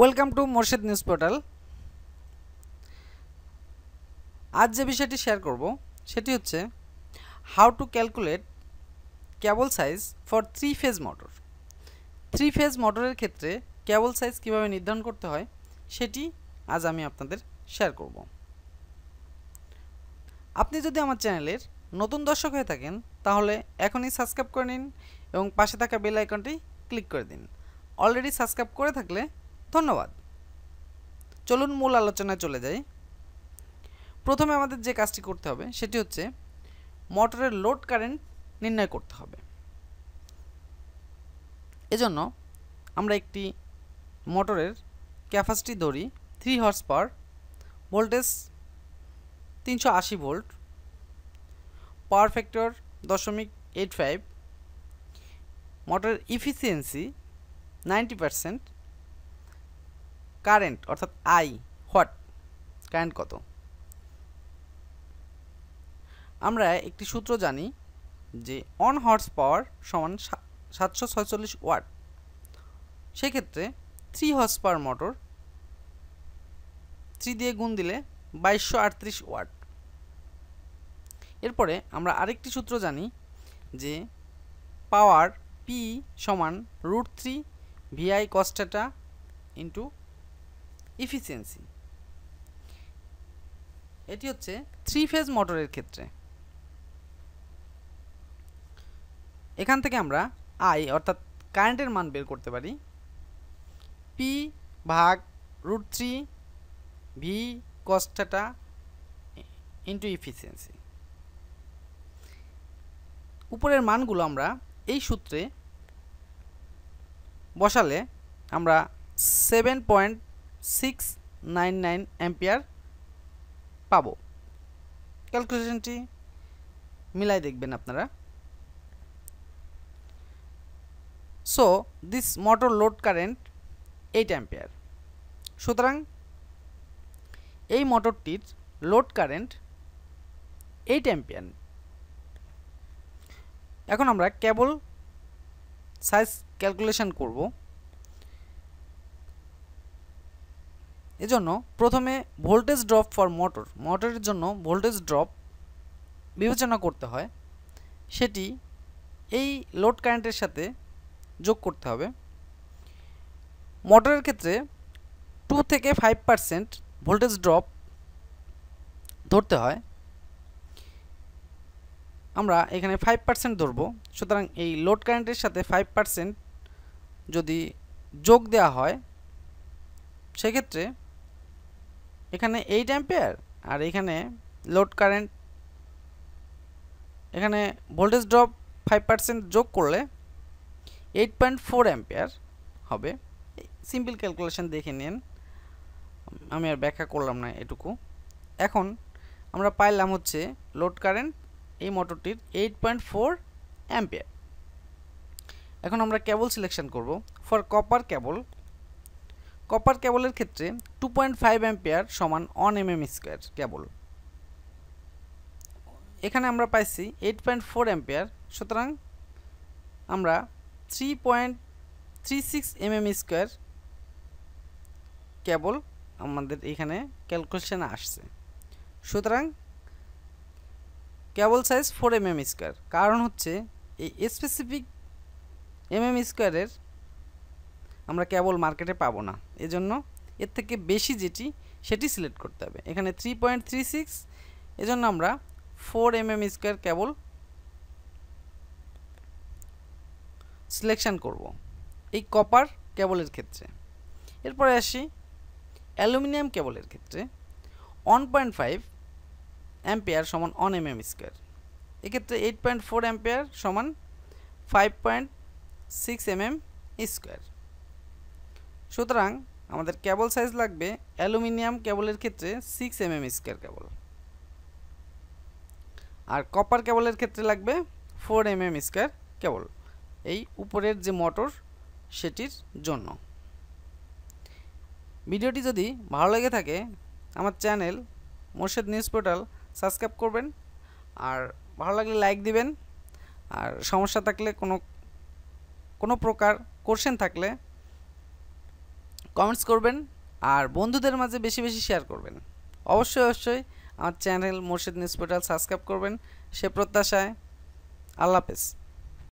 welcome to Morshed news portal আজ যে বিষয়টি শেয়ার করব সেটি হচ্ছে how to calculate cable size for three phase motor three phase মোটরের ক্ষেত্রে ক্যাবল সাইজ কীভাবে নির্ধারণ করতে হয় সেটি আজ আমি আপনাদের শেয়ার করব আপনি যদি আমার চ্যানেলের নতুন দর্শক হয়ে থাকেন তাহলে এখনই সাবস্ক্রাইব করে নিন এবং পাশে থাকা বেল আইকনটি ক্লিক করে দিন অলরেডি সাবস্ক্রাইব করে থাকলে ধন্যবাদ চলুন মূল আলোচনায় চলে যাই প্রথমে আমাদের যে কাজটি করতে হবে সেটি হচ্ছে মোটরের লোড কারেন্ট নির্ণয় করতে হবে এজন্য আমরা একটি মোটরের ক্যাপাসিটি ধরি থ্রি হর্স পার ভোল্টেজ তিনশো আশি ভোল্ট পাওয়ার ফ্যাক্টর দশমিক এইট ফাইভ মোটরের ইফিসিয়েন্সি নাইনটি পারসেন্ট কারেন্ট অর্থাৎ আই হোয়াট কারেন্ট কত আমরা একটি সূত্র জানি যে অন হর্স পাওয়ার সমান সাতশো ছয়চল্লিশ ওয়াট সেক্ষেত্রে three horse power motor three দিয়ে গুণ দিলে বাইশশো আটত্রিশ ওয়াট এরপরে আমরা আরেকটি সূত্র জানি যে পাওয়ার পি সমান root three VI cos theta into efficiency এটি হচ্ছে থ্রি ফেজ মোটরের ক্ষেত্রে এখান থেকে আমরা আই অর্থাৎ কারেন্টের মান বের করতে পারি পি ভাগ root three V cos theta into efficiency উপরের মানগুলো আমরা এই সূত্রে বসালে আমরা seven point six nine nine ampere পাবো ক্যালকুলেশনটি মিলাই দেখবেন আপনারা so this motor load current eight ampere সুতরাং এই মোটরটির লোড কারেন্ট এইট অ্যাম্পিয়ার এখন আমরা কেবল সাইজ ক্যালকুলেশন করবো এজন্য প্রথমে ভোল্টেজ ড্রপ ফর মোটর মোটরের জন্য ভোল্টেজ ড্রপ বিবেচনা করতে হয় সেটি এই লোড কারেন্টের সাথে যোগ করতে হবে মোটরের ক্ষেত্রে টু থেকে ফাইভ পারসেন্ট ভোল্টেজ ড্রপ ধরতে হয় আমরা এখানে ফাইভ পার্সেন্ট ধরব সুতরাং এই লোড কারেন্টের সাথে ফাইভ পার্সেন্ট যদি যোগ দেওয়া হয় সেক্ষেত্রে এখানে এইট অ্যাম্পেয়ার আর এখানে লোড কারেন্ট এখানে ভোল্টেজ ড্রপ ফাইভ পার্সেন্ট যোগ করলে এইট পয়েন্ট ফোর অ্যাম্পেয়ার হবে সিম্পল ক্যালকুলেশন দেখে নিন আমি আর ব্যাখ্যা করলাম না এটুকু এখন আমরা পাইলাম হচ্ছে লোড কারেন্ট এই মোটরটির এইট পয়েন্ট ফোর অ্যাম্পেয়ার এখন আমরা কেবল সিলেকশন করব ফর কপার কেবল কপার কেবলের ক্ষেত্রে টু পয়েন্ট ফাইভ অ্যাম্পিয়ার সমান one m m square cable এখানে আমরা পাইছি এইট পয়েন্ট ফোর অ্যাম্পিয়ার সুতরাং আমরা three point three six m m square cable আমাদের এখানে ক্যালকুলেশন আসছে সুতরাং cable size four m m square কারণ হচ্ছে এই স্পেসিফিক এম এম স্কোয়ারের আমরা কেবল মার্কেটে পাবো না এজন্য এর থেকে বেশি যেটি সেটি সিলেক্ট করতে হবে এখানে থ্রি পয়েন্ট থ্রি সিক্স এজন্য আমরা four m m square cable selection করব এই কপার কেবলের ক্ষেত্রে এরপরে আসি অ্যালুমিনিয়াম কেবলের ক্ষেত্রে ওয়ান পয়েন্ট ফাইভ অ্যাম্পেয়ার সমান ওয়ান এম এম স্কোয়ার এক্ষেত্রে এইট পয়েন্ট ফোর অ্যাম্পেয়ার সমান five point six m m square সুতরাং আমাদের কেবল সাইজ লাগবে অ্যালুমিনিয়াম কেবলের ক্ষেত্রে six m m square cable আর কপার কেবলের ক্ষেত্রে লাগবে four m m square cable এই উপরের যে মোটর সেটির জন্য ভিডিওটি যদি ভালো লেগে থাকে আমার channel Morshed news portal subscribe করবেন আর ভালো লাগলে লাইক দিবেন আর সমস্যা থাকলে কোনো কোনো প্রকার কোশ্চেন থাকলে কমেন্টস করবেন আর বন্ধুদের মাঝে বেশি বেশি শেয়ার করবেন অবশ্যই অবশ্যই আমার চ্যানেল মুর্শিদ নিউজ পোর্টাল সাবস্ক্রাইব করবেন সে প্রত্যাশায় আল্লাহ হাফেজ